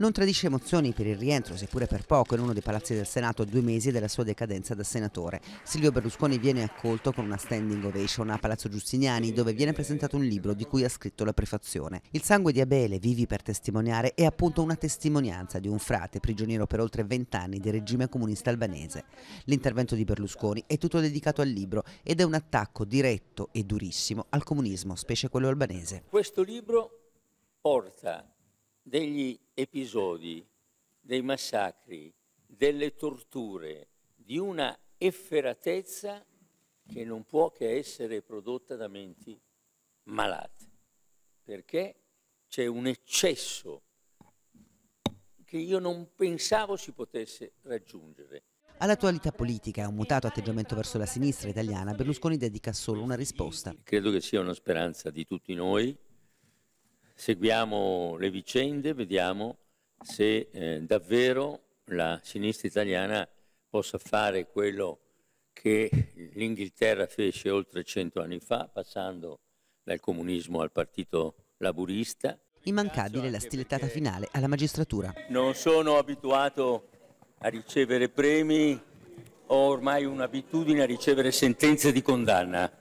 non tradisce emozioni per il rientro, seppure per poco, in uno dei palazzi del Senato a due mesi della sua decadenza da senatore. Silvio Berlusconi viene accolto con una standing ovation a Palazzo Giustiniani, dove viene presentato un libro di cui ha scritto la prefazione. Il sangue di Abele, vivi per testimoniare, è appunto una testimonianza di un frate prigioniero per oltre vent'anni del regime comunista albanese. L'intervento di Berlusconi è tutto dedicato al libro ed è un attacco diretto e durissimo al comunismo, specie quello albanese. Questo libro porta degli episodi, dei massacri, delle torture, di una efferatezza che non può che essere prodotta da menti malate, perché c'è un eccesso che io non pensavo si potesse raggiungere. All'attualità politica e a un mutato atteggiamento verso la sinistra italiana, Berlusconi dedica solo una risposta. Credo che sia una speranza di tutti noi, seguiamo le vicende, vediamo se eh, davvero la sinistra italiana possa fare quello che l'Inghilterra fece oltre cento anni fa, passando dal comunismo al partito laburista. Immancabile la stilettata finale alla magistratura. Non sono abituato a ricevere premi, ho ormai un'abitudine a ricevere sentenze di condanna.